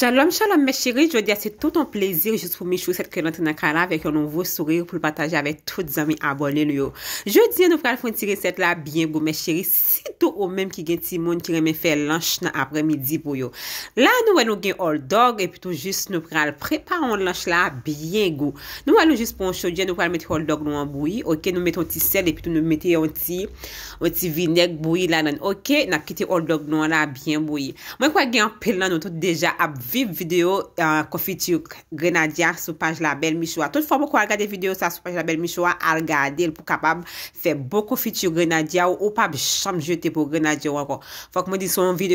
Chalom, chalom mè chéri, jodi a se tout ton plezir just pou mi chouk set krelantre nan ka la vek yon nou vou sourir pou l pataje avek tout zami abonel yo Jodi nou pral foun ti reset la byen go mè chéri sitou ou mèm ki gen ti moun ki reme fè lansh nan apre midi pou yo La nou wè nou gen oldog e pito jist nou pral preparon lansh la byen go. Nou wè nou jist pon chouk jen nou pral meti oldog nou an boui ouke nou meton ti sel e pito nou meti ou ti vinek boui la nan ouke nan piti oldog nou an la byen boui Mwen kwa gen an pel nan nou tout deja ap Vip video konfitu euh, grenadya sou page la bel michoua. Tout fwa mwen kwa al gade video sa sou page la bel michoua, al gade, el pou kapab fè bo konfitu grenadya ou ou pab chanm jete pou grenadya wakon. Fwa kwen mwen di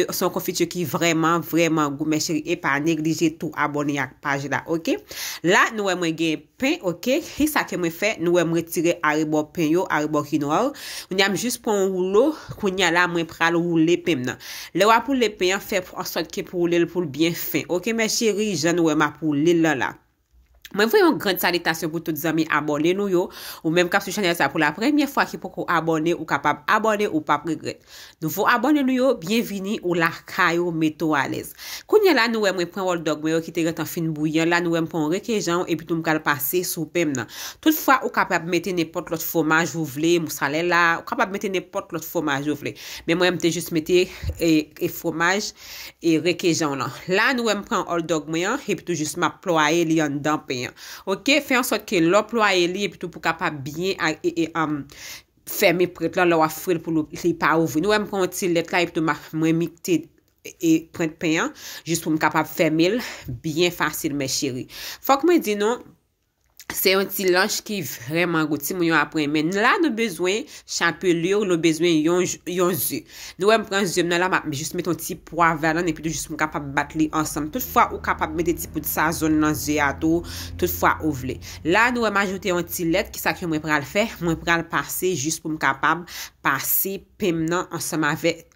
son konfitu ki vreman, vreman goume cheri e pa neglije tou abonye ak page la, okey? La nou wè mwen gen pen, okey? Hi sa ke mwen fè, nou wè mwen retire aribo pen yo, aribo ki nou or. Unyam jist pon wou lo, kwen yal la mwen pral wou le pen mnen. Le wap wou le pen, fè ansan ke pou wou le l pou l byen fin. Ok mè siri, jan wè mè pou li lè lè. Mwen vwe yon grand salitasyon pou tout zami abone nou yo. Ou menm kap sou chanel sa pou la premye fwa ki pou kou abone ou kapab abone ou pa pregret. Nou fwo abone nou yo, bienvini ou larka yo meto walez. Kounye la nou wèm wè pren woldog mwen yo ki te gret an fin bouyen. La nou wèm pren rekejan ou epi tou mkal pase soupem nan. Tout fwa ou kapab mette nepot lot fomaj ou vle, mousalè la. Ou kapab mette nepot lot fomaj ou vle. Menm wèm te jist mette e eh, eh, fomaj e rekejan lan. La nou wèm pren woldog mwen yo epi tou jist map ploye li yon dampen. Ok, fè an sot ke l'oplo a e li e pito pou kapab bin fèm e prent la, la wafrel pou l'oplo se y pa ouvre. Nou wè m konti let la e pito m wè miktè e prent pen, jist pou m kapab fèm el, bin fasil mè chéri. Fòk mè di nou... Se yon ti lanj ki vreman gouti moun yon apren men. Nou la nou bezwen, chanpe lir, nou bezwen yon zi. Nou wè mpren zi mnen la, ma jist met yon ti pwa verlan, epi dou jist mw kapap bat li ansam. Tout fwa ou kapap met de ti pout sa zon nan zi ato, tout fwa ou vle. La nou wè m ajoute yon ti let, ki sa ki mwen pral fè, mwen pral pase jist pou m kapap pase pèm nan ansam avek.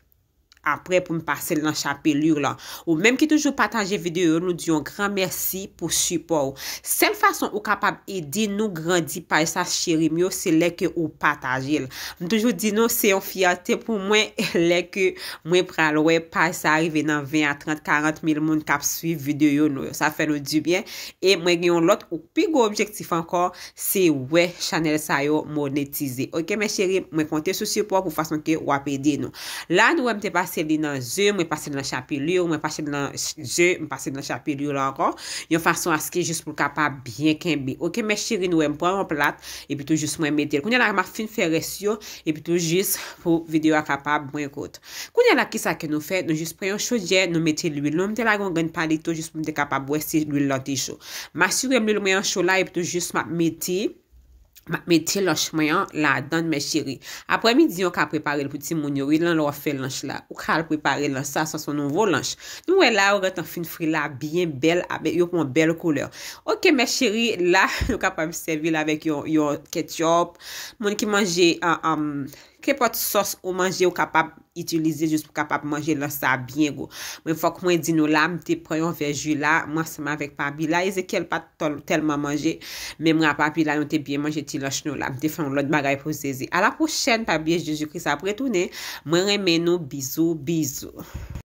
apre pou m pase l an chapelur la. Ou menm ki toujou pataje videyo, nou diyon gran mersi pou supor. Sen fason ou kapab edi nou grandi paye sa cheri myo, se leke ou pataje. M toujou di nou se yon fiyate pou mwen leke mwen pralowe paye sa arive nan 20 a 30, 40 mil moun kap suvi videyo nou. Sa fe nou di bien e mwen genyon lot ou pigou objektif ankon, se wè chanel sa yo monetize. Ok mwen cheri mwen ponte sou supor pou fason ke wap edi nou. La nou wè mte pa Mwen pase li nan zi, mwen pase nan chapi liyo, mwen pase nan zi, mwen pase nan chapi liyo la ankon. Yon fason aske jis pou kapab byen kenbi. Ok, mwen chiri nou mwen pwa mwen plat, epi tou jis mwen meti. Kounye la, mwen fin fere syo, epi tou jis pou videyo akapab mwen kote. Kounye la, ki sa ke nou fe, nou jis preyon chou dje, nou meti lwi. Non, mwen te la yon gen palito jis pou mwen dekapab wesi lwi loti chou. Mwen chiri mwen mwen yon chou la, epi tou jis mwen meti. Ma metye lanch mayan la dan me chiri. Apre mi di yo ka prepare l pouti moun yo. Ilan lo a fe lanch la. Ou ka al prepare l lanch sa. Sa son nouvo lanch. Nou we la ou re tan fin fri la. Bien bel. Yo pou an bel kouleur. Ok me chiri. La yo ka pa msevi la. Vek yo ketchup. Moun ki manje. Amm. Euh, um, Kè pot sos ou manje ou kapap itilize jous pou kapap manje lò sa byen go. Mwen fok mwen di nou la, mwen te preyon vejou la, mwen seman vek papi la, e zè kel pat telman manje, mwen rap papi la, mwen te byen manje ti lò ch nou la, mwen te fèm lò d'magay pou sezi. A la pou chen, papi, e jous, jous, jous, apretounen, mwen remen nou, bizou, bizou.